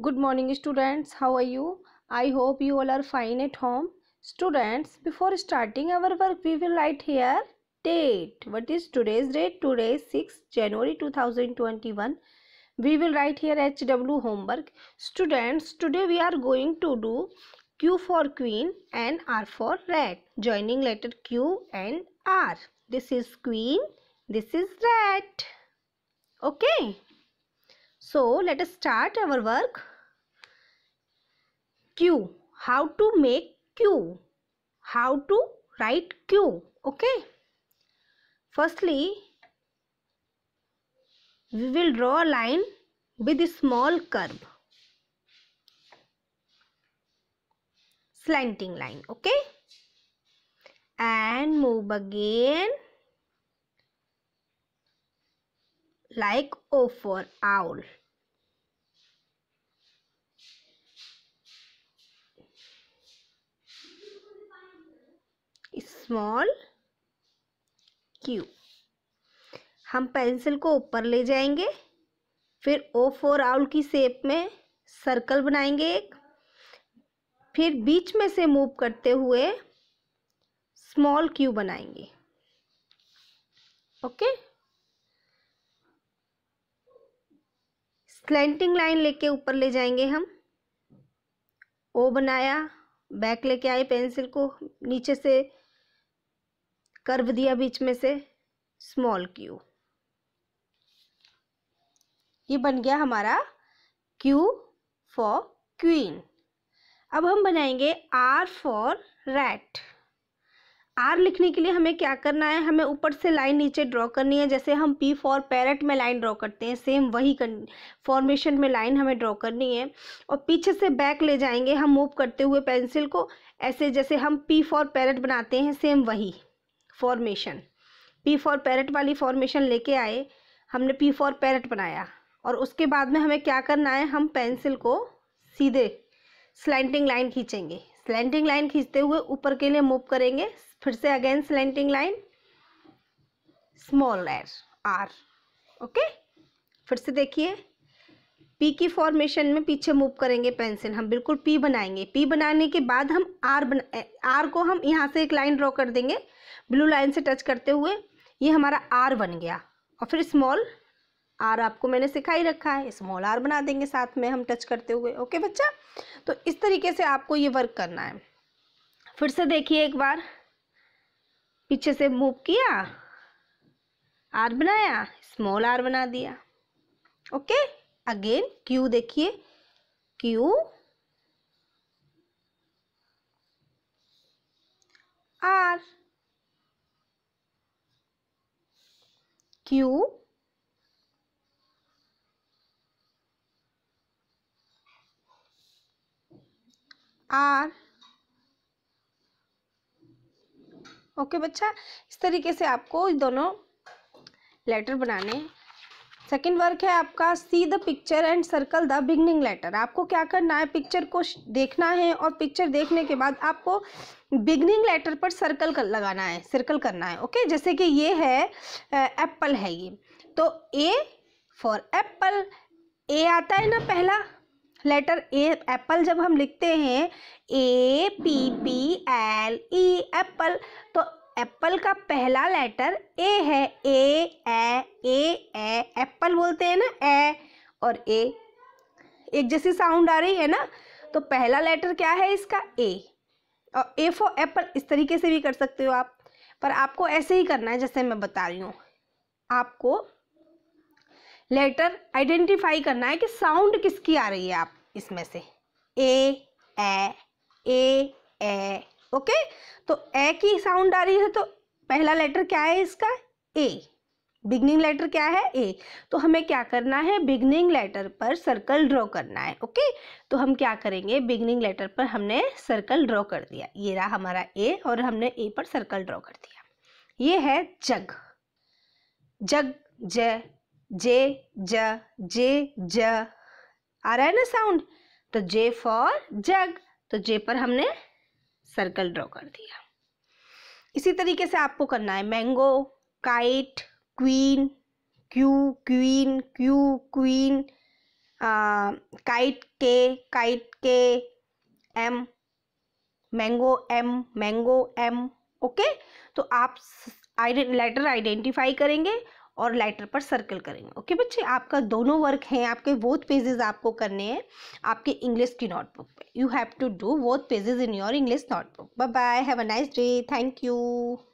good morning students how are you i hope you all are fine at home students before starting our work we will write here date what is today's date today 6 january 2021 we will write here hw homework students today we are going to do q for queen and r for rat joining letter q and r this is queen this is rat okay so let us start our work. Q. How to make Q. How to write Q. Okay. Firstly, we will draw a line with a small curve. Slanting line. Okay. And move again. like O for owl. Small Q हम pencil को ऊपर ले जाएंगे फिर O for owl की shape में circle बनाएंगे एक फिर बीच में से मूव करते हुए स्मॉल क्यू बनाएंगे ओके स्लेंटिंग लाइन लेके ऊपर ले जाएंगे हम ओ बनाया बैक लेके आए पेंसिल को नीचे से कर्व दिया बीच में से स्मॉल क्यू ये बन गया हमारा क्यू फॉर क्वीन अब हम बनाएंगे आर फॉर रैट आर लिखने के लिए हमें क्या करना है हमें ऊपर से लाइन नीचे ड्रॉ करनी है जैसे हम पी फॉर पैरट में लाइन ड्रॉ करते हैं सेम वही फॉर्मेशन में लाइन हमें ड्रॉ करनी है और पीछे से बैक ले जाएंगे हम मूव करते हुए पेंसिल को ऐसे जैसे हम पी फॉर पैरट बनाते हैं सेम वही फॉर्मेशन पी फॉर पैरट वाली फॉर्मेशन लेके आए हमने पी फॉर पैरेट बनाया और उसके बाद में हमें क्या करना है हम पेंसिल को सीधे स्लैंटिंग लाइन खींचेंगे स्लैंटिंग लाइन खींचते हुए ऊपर के लिए मूव करेंगे फिर से again slanting line small uh R okay फिर से देखिए पी की फॉर्मेशन में पीछे मूव करेंगे पेंसिल हम बिल्कुल पी बनाएंगे पी बनाने के बाद हम आर बना आर को हम यहाँ से एक लाइन ड्रॉ कर देंगे ब्लू लाइन से टच करते हुए ये हमारा आर बन गया और फिर स्मॉल आर आपको मैंने सिखा ही रखा है स्मॉल आर बना देंगे साथ में हम टच करते हुए ओके बच्चा तो इस तरीके से आपको ये वर्क करना है फिर से देखिए एक बार पीछे से मूव किया आर बनाया स्मॉल आर बना दिया ओके अगेन क्यू देखिए Q R Q R okay बच्चा इस तरीके से आपको दोनों लेटर बनाने हैं सेकंड वर्क है आपका see the picture and circle the beginning letter आपको क्या करना है पिक्चर को देखना है और पिक्चर देखने के बाद आपको बिगनिंग लेटर पर सर्कल कर लगाना है सर्कल करना है ओके जैसे कि ये है एप्पल है ये तो ए फॉर एप्पल ए आता है ना पहला लेटर ए एप्पल जब हम लिखते हैं A P P L E apple तो एप्पल का पहला लेटर ए है ए और ए एक जैसी साउंड आ रही है ना तो पहला लेटर क्या है इसका ए और ए फॉर एप्पल इस तरीके से भी कर सकते हो आप पर आपको ऐसे ही करना है जैसे मैं बता रही हूँ आपको लेटर आइडेंटिफाई करना है कि साउंड किसकी आ रही है आप इसमें से ए ए ए ए ओके तो ए की साउंड आ रही है तो पहला लेटर क्या है इसका ए बिगनिंग लेटर क्या है ए तो हमें क्या करना है बिगनिंग लेटर पर सर्कल ड्रॉ करना है ओके तो हम क्या करेंगे बिगनिंग लेटर पर हमने सर्कल ड्रॉ कर दिया ये रहा हमारा ए और हमने ए पर सर्कल ड्रॉ कर दिया ये है जग जग ज जे ज जे ज आ रहा है ना साउंड तो जे फॉर जग तो जे पर हमने सर्कल ड्रॉ कर दिया इसी तरीके से आपको करना है mango kite queen Q queen Q queen kite K kite K M mango M mango M okay तो आप लेटर आइडेंटिफाई करेंगे और लेटर पर सर्कल करेंगे ओके बच्चे आपका दोनों वर्क हैं आपके बोथ पेजेस आपको करने हैं आपके इंग्लिश की नोटबुक पे you have to do both pages in your English notebook bye bye have a nice day thank you